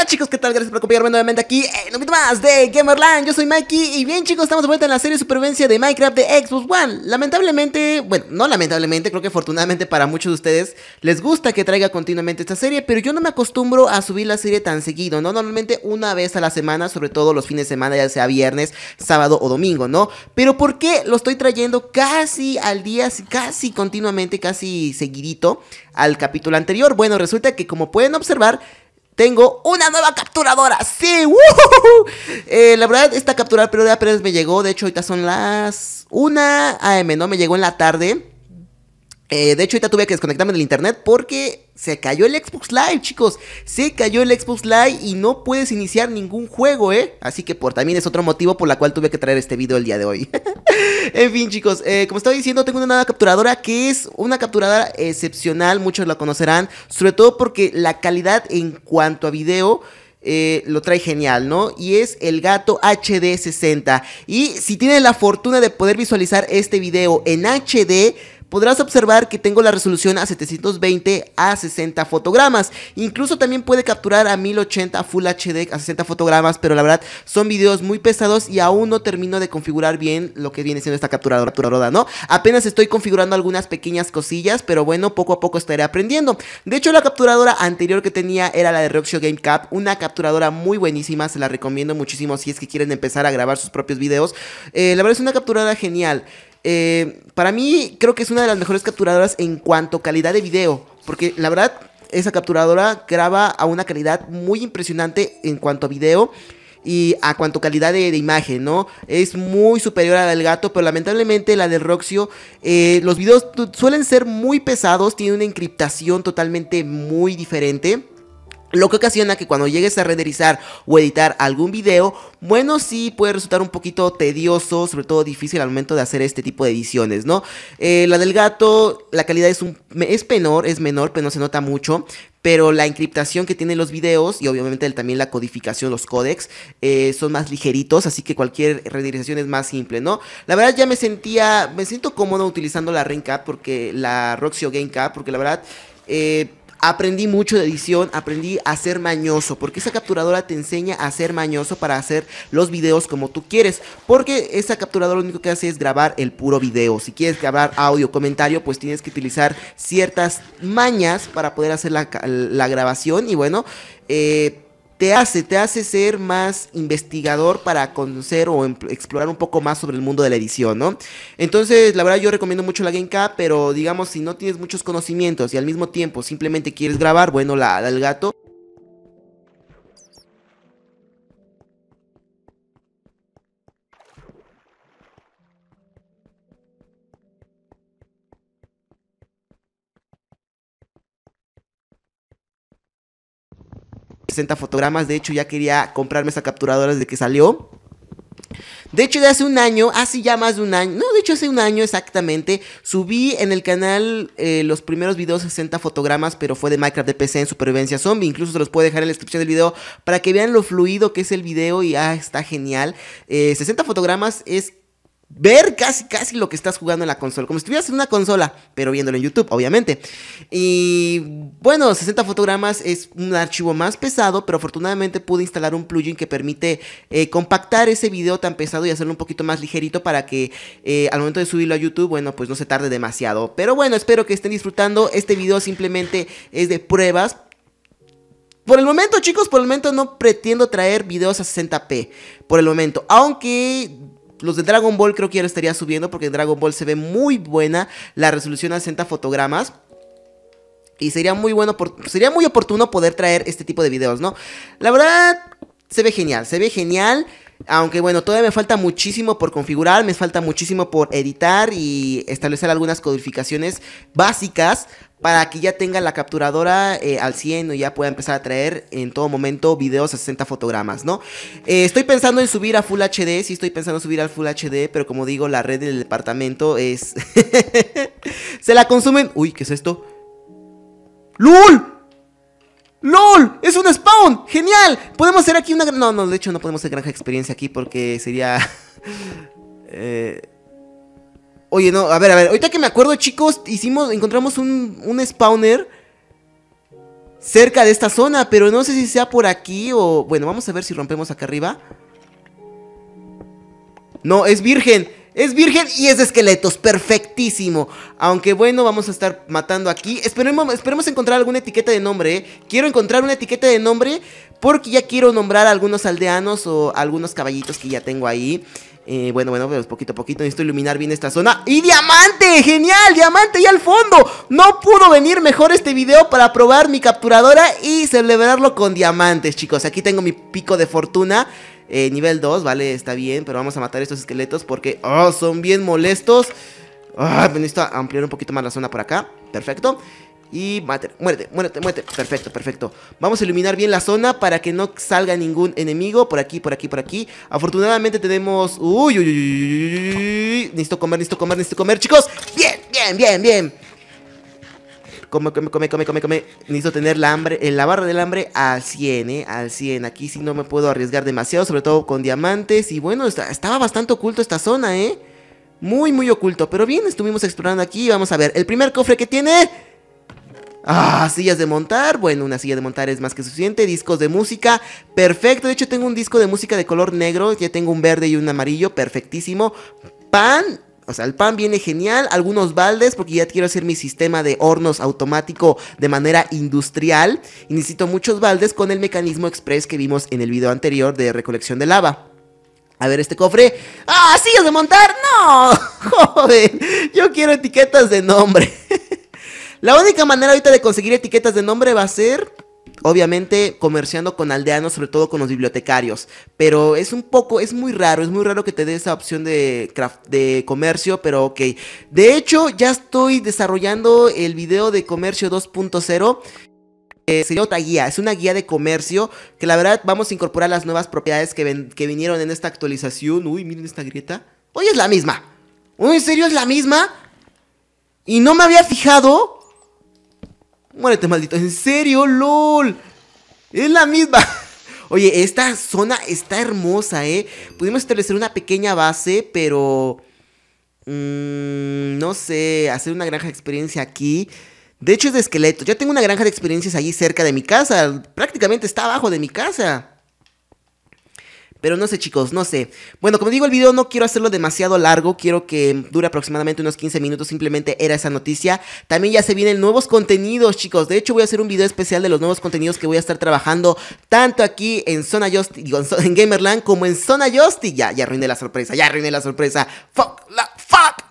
Hola chicos, ¿qué tal? Gracias por acompañarme nuevamente aquí en un video más de Gamerland. Yo soy Mikey y bien chicos, estamos de vuelta en la serie de supervivencia de Minecraft de Xbox One. Lamentablemente, bueno, no lamentablemente, creo que afortunadamente para muchos de ustedes les gusta que traiga continuamente esta serie, pero yo no me acostumbro a subir la serie tan seguido, ¿no? Normalmente una vez a la semana, sobre todo los fines de semana, ya sea viernes, sábado o domingo, ¿no? Pero ¿por qué lo estoy trayendo casi al día, casi continuamente, casi seguidito al capítulo anterior? Bueno, resulta que como pueden observar, tengo una nueva capturadora. Sí, eh, la verdad, esta capturadora pero apenas me llegó. De hecho, ahorita son las 1 AM, ¿no? Me llegó en la tarde. Eh, de hecho, ahorita tuve que desconectarme del internet porque se cayó el Xbox Live, chicos. Se cayó el Xbox Live y no puedes iniciar ningún juego, ¿eh? Así que por también es otro motivo por la cual tuve que traer este video el día de hoy. en fin, chicos, eh, como estaba diciendo, tengo una nueva capturadora que es una capturadora excepcional. Muchos la conocerán, sobre todo porque la calidad en cuanto a video... Eh, lo trae genial, ¿no? Y es el gato HD60. Y si tienes la fortuna de poder visualizar este video en HD, podrás observar que tengo la resolución a 720 a 60 fotogramas. Incluso también puede capturar a 1080 Full HD a 60 fotogramas, pero la verdad son videos muy pesados y aún no termino de configurar bien lo que viene siendo esta capturadora, ¿no? Apenas estoy configurando algunas pequeñas cosillas, pero bueno, poco a poco estaré aprendiendo. De hecho, la capturadora anterior que tenía era la de Rockshow Game Cap, una capturadora muy buenísima, se la recomiendo muchísimo si es que quieren empezar a grabar sus propios videos. Eh, la verdad es una capturadora genial. Eh, para mí, creo que es una de las mejores capturadoras en cuanto a calidad de video. Porque la verdad, esa capturadora graba a una calidad muy impresionante en cuanto a video y a cuanto calidad de, imagen, ¿no? Es muy superior a la del gato, pero lamentablemente la del Roxio, eh, los videos suelen ser muy pesados, tiene una encriptación totalmente muy diferente. Lo que ocasiona que cuando llegues a renderizar o editar algún video, bueno, sí puede resultar un poquito tedioso, sobre todo difícil al momento de hacer este tipo de ediciones, ¿no? Eh, la del gato, la calidad es, un, es menor, es menor, pero no se nota mucho. Pero la encriptación que tienen los videos y obviamente también la codificación, los códex, eh, son más ligeritos, así que cualquier renderización es más simple, ¿no? La verdad ya me sentía, me siento cómodo utilizando la Rencap, porque la Roxio GameCap, porque la verdad... Eh, Aprendí mucho de edición, aprendí a ser mañoso, porque esa capturadora te enseña a ser mañoso para hacer los videos como tú quieres, porque esa capturadora lo único que hace es grabar el puro video. Si quieres grabar audio, comentario, pues tienes que utilizar ciertas mañas para poder hacer la, la grabación y bueno, eh te hace, te hace ser más investigador para conocer o em, explorar un poco más sobre el mundo de la edición, ¿no? Entonces, la verdad yo recomiendo mucho la K, pero digamos, si no tienes muchos conocimientos y al mismo tiempo simplemente quieres grabar, bueno, la, la del gato 60 fotogramas. De hecho, ya quería comprarme esa capturadora desde que salió. De hecho, de hace un año, hace ya más de un año, no, de hecho hace un año exactamente, subí en el canal eh, los primeros videos 60 fotogramas, pero fue de Minecraft de PC en supervivencia zombie. Incluso se los puedo dejar en la descripción del video para que vean lo fluido que es el video y ah, está genial. 60 eh, fotogramas es ver casi, casi lo que estás jugando en la consola. Como si estuvieras en una consola, pero viéndolo en YouTube, obviamente. Y bueno, 60 fotogramas es un archivo más pesado, pero afortunadamente pude instalar un plugin que permite eh, compactar ese video tan pesado y hacerlo un poquito más ligerito para que eh, al momento de subirlo a YouTube, bueno, pues no se tarde demasiado. Pero bueno, espero que estén disfrutando. Este video simplemente es de pruebas. Por el momento, chicos, por el momento no pretendo traer videos a 60p. Por el momento. Aunque los de Dragon Ball creo que ya lo estaría subiendo porque Dragon Ball se ve muy buena la resolución a 60 fotogramas. Y sería muy bueno, sería muy oportuno poder traer este tipo de videos, ¿no? La verdad, se ve genial, se ve genial. Aunque bueno, todavía me falta muchísimo por configurar, me falta muchísimo por editar y establecer algunas codificaciones básicas para que ya tenga la capturadora eh, al 100 Y ya pueda empezar a traer en todo momento videos a 60 fotogramas, ¿no? Eh, estoy pensando en subir a Full HD, sí estoy pensando en subir al Full HD, pero como digo, la red del departamento es... Se la consumen... Uy, ¿qué es esto? LUL ¡LOL! ¡Es un spawn! ¡Genial! Podemos hacer aquí una... No, no, de hecho no podemos hacer granja experiencia aquí porque sería... Eh, oye, no, a ver, a ver. Ahorita que me acuerdo, chicos, hicimos... Encontramos un, un spawner cerca de esta zona, pero no sé si sea por aquí o... Bueno, vamos a ver si rompemos acá arriba. No, es virgen. Es virgen y es de esqueletos, perfectísimo. Aunque bueno, vamos a estar matando aquí. Esperemos, esperemos encontrar alguna etiqueta de nombre, ¿eh? Quiero encontrar una etiqueta de nombre porque ya quiero nombrar a algunos aldeanos o algunos caballitos que ya tengo ahí. Eh, bueno, bueno, pues poquito a poquito necesito iluminar bien esta zona. ¡Y diamante! ¡Genial! ¡Diamante y al fondo! No pudo venir mejor este video para probar mi capturadora y celebrarlo con diamantes, chicos. Aquí tengo mi pico de fortuna. Eh, nivel 2, vale, está bien, pero vamos a matar estos esqueletos porque oh, son bien molestos. Ah, necesito ampliar un poquito más la zona por acá. Perfecto. Y mate, muérete, muérete, muérete. Perfecto, perfecto. Vamos a iluminar bien la zona para que no salga ningún enemigo. Por aquí, por aquí, por aquí. Afortunadamente tenemos... Uy, uy, uy, uy, uy. Necesito comer, necesito comer, necesito comer, chicos. Bien, bien, bien, bien come, come, come, come, come, come. Necesito tener la hambre, en eh, la barra del hambre al 100, ¿eh? Al 100. Aquí sí no me puedo arriesgar demasiado, sobre todo con diamantes. Y bueno, estaba bastante oculto esta zona, ¿eh? Muy, muy oculto. Pero bien, estuvimos explorando aquí. Vamos a ver. El primer cofre que tiene... Ah, sillas de montar. Bueno, una silla de montar es más que suficiente. Discos de música. Perfecto. De hecho, tengo un disco de música de color negro. Ya tengo un verde y un amarillo. Perfectísimo. Pan o sea, el pan viene genial, algunos baldes, porque ya quiero hacer mi sistema de hornos automático de manera industrial. Y necesito muchos baldes con el mecanismo express que vimos en el video anterior de recolección de lava. A ver, este cofre. ¡Ah, sí, es de montar! ¡No! Joven, yo quiero etiquetas de nombre. La única manera ahorita de conseguir etiquetas de nombre va a ser obviamente comerciando con aldeanos, sobre todo con los bibliotecarios. Pero es un poco, es muy raro, es muy raro que te dé esa opción de, comercio, pero ok. De hecho, ya estoy desarrollando el video de comercio 2.0. sería otra guía, es una guía de comercio que la verdad vamos a incorporar las nuevas propiedades que, vinieron en esta actualización. Uy, miren esta grieta. Hoy es la misma. Uy, ¿en serio es la misma? Y no me había fijado. Muérete, maldito. ¿En serio? ¡Lol! Es la misma. Oye, esta zona está hermosa, ¿eh? Pudimos establecer una pequeña base, pero... Mm, no sé, hacer una granja de experiencia aquí. De hecho, es de esqueleto. Ya tengo una granja de experiencias allí cerca de mi casa. Prácticamente está abajo de mi casa. Pero no sé, chicos, no sé. Bueno, como digo, el video no quiero hacerlo demasiado largo. Quiero que dure aproximadamente unos 15 minutos. Simplemente era esa noticia. También ya se vienen nuevos contenidos, chicos. De hecho, voy a hacer un video especial de los nuevos contenidos que voy a estar trabajando. Tanto aquí en Zona Justi, y en, Gamerland, como en Zona Justi. Ya, ya arruiné la sorpresa, ya arruiné la sorpresa. Fuck, la, fuck.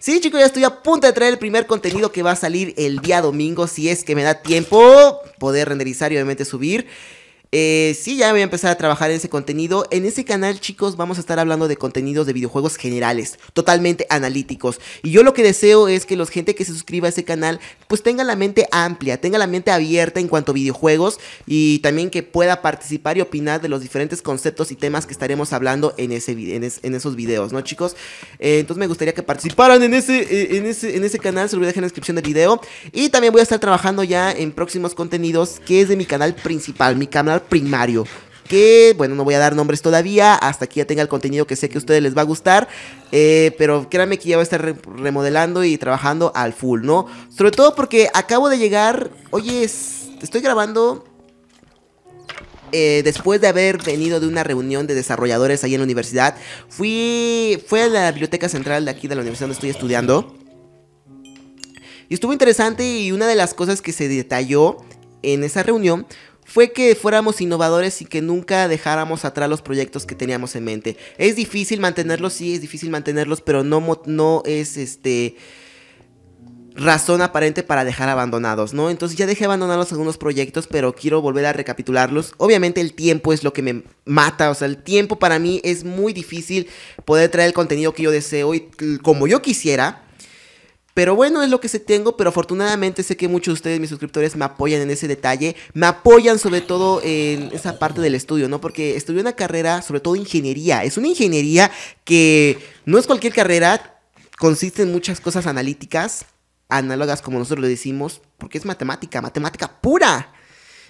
Sí, chicos, ya estoy a punto de traer el primer contenido que va a salir el día domingo. Si es que me da tiempo poder renderizar y obviamente subir. Eh, sí, ya voy a empezar a trabajar en ese contenido. En ese canal, chicos, vamos a estar hablando de contenidos de videojuegos generales, totalmente analíticos. Y yo lo que deseo es que la gente que se suscriba a ese canal, pues tenga la mente amplia, tenga la mente abierta en cuanto a videojuegos y también que pueda participar y opinar de los diferentes conceptos y temas que estaremos hablando en, ese, en, esos videos, ¿no, chicos? Eh, entonces me gustaría que participaran en ese, eh, ese, en ese canal, se lo voy a dejar en la descripción del video. Y también voy a estar trabajando ya en próximos contenidos que es de mi canal principal, mi canal primario. Que, bueno, no voy a dar nombres todavía, hasta aquí ya tenga el contenido que sé que a ustedes les va a gustar. Eh, pero créanme que ya va a estar remodelando y trabajando al full, ¿no? Sobre todo porque acabo de llegar. Oye, estoy grabando eh, después de haber venido de una reunión de desarrolladores ahí en la universidad, fui, fui a la biblioteca central de aquí de la universidad donde estoy estudiando. Y estuvo interesante y una de las cosas que se detalló en esa reunión fue que fuéramos innovadores y que nunca dejáramos atrás los proyectos que teníamos en mente. Es difícil mantenerlos, sí, es difícil mantenerlos, pero no, no es este razón aparente para dejar abandonados, ¿no? Entonces ya dejé abandonados algunos proyectos, pero quiero volver a recapitularlos. Obviamente el tiempo es lo que me mata, o sea, el tiempo para mí es muy difícil poder traer el contenido que yo deseo y como yo quisiera. Pero bueno, es lo que se tengo, pero afortunadamente sé que muchos de ustedes, mis suscriptores, me apoyan en ese detalle, me apoyan sobre todo en esa parte del estudio, ¿no? Porque estudié una carrera, sobre todo ingeniería, es una ingeniería que no es cualquier carrera, consiste en muchas cosas analíticas, análogas como nosotros lo decimos, porque es matemática, matemática pura.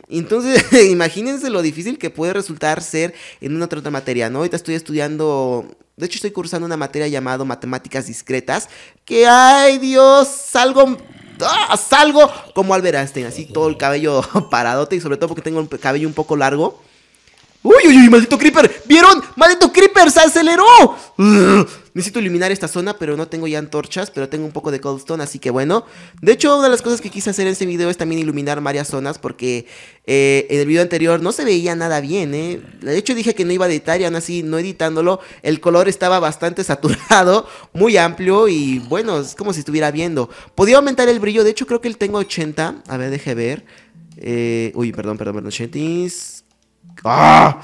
Entonces, imagínense lo difícil que puede resultar ser en una otra materia, ¿no? Ahorita estoy estudiando, de hecho estoy cursando una materia llamada matemáticas discretas, que, ay Dios, salgo ah, salgo como Albert Einstein, así todo el cabello paradote y sobre todo porque tengo un cabello un poco largo. ¡Uy, uy, uy! ¡Maldito Creeper! ¿Vieron? ¡Maldito Creeper! ¡Se aceleró! Necesito iluminar esta zona, pero no tengo ya antorchas, pero tengo un poco de Coldstone, así que bueno. De hecho, una de las cosas que quise hacer en este video es también iluminar varias zonas, porque eh, en el video anterior no se veía nada bien, ¿eh? De hecho, dije que no iba a editar y aún así, no editándolo, el color estaba bastante saturado, muy amplio y bueno, es como si estuviera viendo. Podía aumentar el brillo, de hecho creo que él tengo 80, a ver, deje ver. Eh, uy, perdón, perdón, perdón, 80 Ah.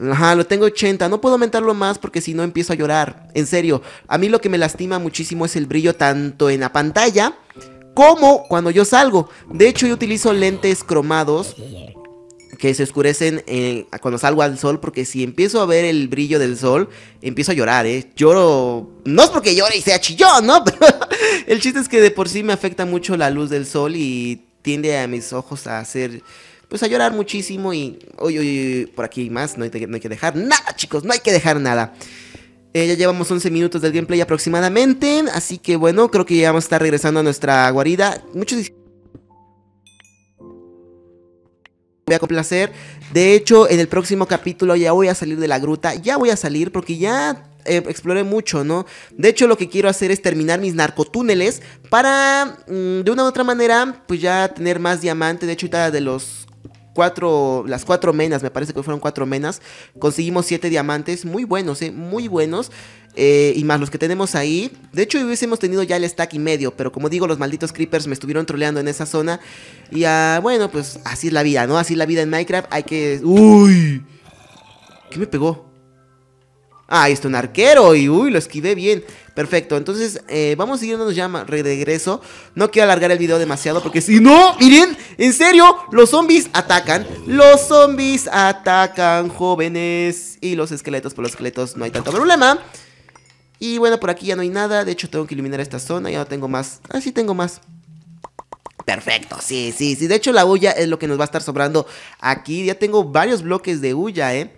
Ajá, lo tengo 80. No puedo aumentarlo más porque si no empiezo a llorar. En serio, a mí lo que me lastima muchísimo es el brillo tanto en la pantalla como cuando yo salgo. De hecho, yo utilizo lentes cromados que se oscurecen eh, cuando salgo al sol porque si empiezo a ver el brillo del sol, empiezo a llorar, ¿eh? Lloro... No es porque llore y sea chillón, ¿no? el chiste es que de por sí me afecta mucho la luz del sol y tiende a mis ojos a hacer... Ser pues a llorar muchísimo y, hoy uy, por aquí más, no hay, que dejar nada, chicos, no hay que dejar nada. Eh, ya llevamos 11 minutos del gameplay aproximadamente, así que bueno, creo que ya vamos a estar regresando a nuestra guarida. Muchos voy a complacer. De hecho, en el próximo capítulo ya voy a salir de la gruta. Ya voy a salir porque ya eh, exploré mucho, ¿no? De hecho, lo que quiero hacer es terminar mis narcotúneles para, mm, de una u otra manera, pues ya tener más diamante. De hecho, de los cuatro, las cuatro menas, me parece que fueron cuatro menas, conseguimos siete diamantes, muy buenos, eh, muy buenos. Eh, y más los que tenemos ahí. De hecho, hubiésemos tenido ya el stack y medio, pero como digo, los malditos creepers me estuvieron troleando en esa zona. Y ah, bueno, pues así es la vida, ¿no? Así es la vida en Minecraft. Hay que. ¡Uy! ¿Qué me pegó? Ah, ahí está un arquero y uy, lo esquivé bien. Perfecto, entonces eh, vamos siguiendo nos llama, regreso. No quiero alargar el video demasiado porque si no, miren, en serio, los zombies atacan. Los zombies atacan, jóvenes. Y los esqueletos, por los esqueletos no hay tanto problema. Y bueno, por aquí ya no hay nada. De hecho, tengo que eliminar esta zona. Ya no tengo más. Ah, sí, tengo más. Perfecto, sí, sí, sí. De hecho, la huya es lo que nos va a estar sobrando aquí. Ya tengo varios bloques de huya, ¿eh?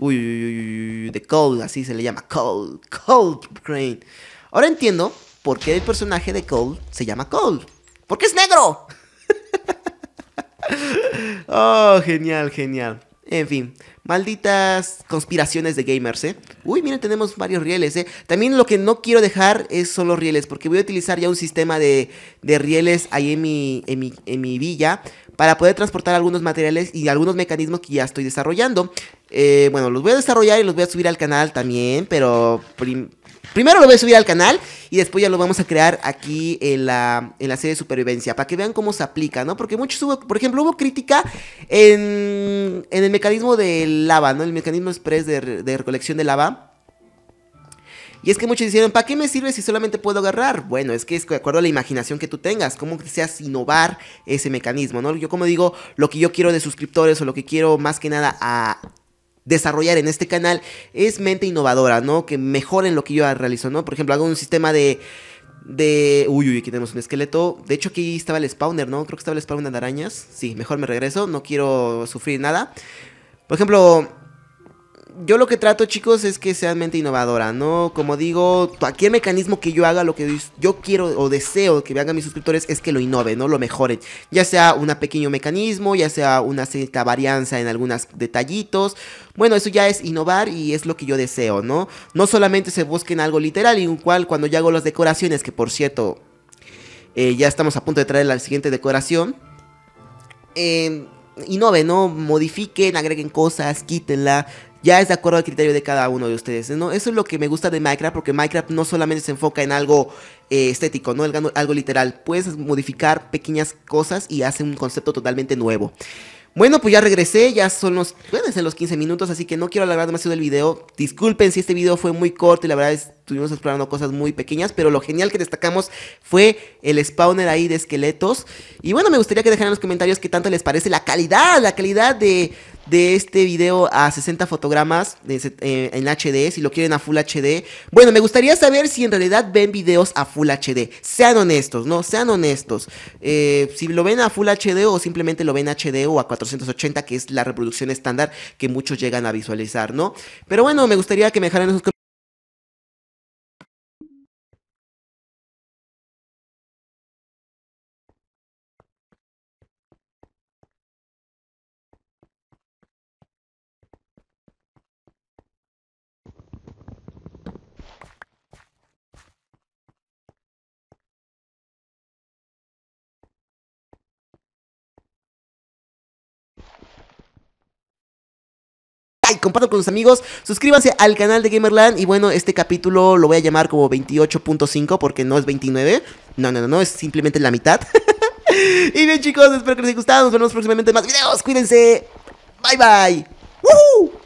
Uy, uy, uy, uy, de Cold, así se le llama. Cold, Cold Crane. Ahora entiendo por qué el personaje de Cold se llama Cold. Porque es negro. oh, genial, genial. En fin, malditas conspiraciones de gamers, ¿eh? Uy, miren, tenemos varios rieles, ¿eh? También lo que no quiero dejar es solo rieles, porque voy a utilizar ya un sistema de, de rieles ahí en mi, en mi, en mi villa para poder transportar algunos materiales y algunos mecanismos que ya estoy desarrollando. Eh, bueno, los voy a desarrollar y los voy a subir al canal también, pero primero lo voy a subir al canal y después ya lo vamos a crear aquí en la, en la serie de supervivencia, para que vean cómo se aplica, ¿no? Porque muchos hubo, por ejemplo, hubo crítica en, en el mecanismo de lava, ¿no? El mecanismo express de recolección de lava y es que muchos dijeron, ¿para qué me sirve si solamente puedo agarrar? Bueno, es que es de acuerdo a la imaginación que tú tengas, cómo deseas innovar ese mecanismo, ¿no? Yo como digo, lo que yo quiero de suscriptores o lo que quiero más que nada a desarrollar en este canal es mente innovadora, ¿no? Que mejoren lo que yo realizo, ¿no? Por ejemplo, hago un sistema de... De... Uy, uy, aquí tenemos un esqueleto. De hecho, aquí estaba el spawner, ¿no? Creo que estaba el spawner de arañas. Sí, mejor me regreso. No quiero sufrir nada. Por ejemplo, yo lo que trato, chicos, es que sean mente innovadora, ¿no? Como digo, cualquier mecanismo que yo haga, lo que yo quiero o deseo que me hagan mis suscriptores es que lo innoven, ¿no? Lo mejoren. Ya sea un pequeño mecanismo, ya sea una cierta varianza en algunos detallitos. Bueno, eso ya es innovar y es lo que yo deseo, ¿no? No solamente se busquen algo literal, cual cuando yo hago las decoraciones, que por cierto, eh, ya estamos a punto de traer la siguiente decoración. Eh, Innoven, ¿no? Modifiquen, agreguen cosas, quítenla, ya es de acuerdo al criterio de cada uno de ustedes. ¿no? Eso es lo que me gusta de Minecraft, porque Minecraft no solamente se enfoca en algo eh, estético, ¿no? Algo, literal. Puedes modificar pequeñas cosas y hace un concepto totalmente nuevo. Bueno, pues ya regresé, ya son los, pueden ser los 15 minutos, así que no quiero alargar demasiado el video. Disculpen si este video fue muy corto y la verdad es estuvimos explorando cosas muy pequeñas, pero lo genial que destacamos fue el spawner ahí de esqueletos. Y bueno, me gustaría que dejaran en los comentarios qué tanto les parece la calidad, la calidad de, este video a 60 fotogramas eh, en HD, si lo quieren a Full HD. Bueno, me gustaría saber si en realidad ven videos a Full HD. Sean honestos, ¿no? Sean honestos. Eh, si lo ven a Full HD o simplemente lo ven HD o a 480, que es la reproducción estándar que muchos llegan a visualizar, ¿no? Pero bueno, me gustaría que me dejaran esos comentarios. comparto con sus amigos, suscríbanse al canal de Gamerland y bueno, este capítulo lo voy a llamar como 28.5 porque no es 29. No, no, no, no, es simplemente la mitad. y bien chicos, espero que les haya gustado, nos vemos próximamente en más videos, cuídense. Bye bye.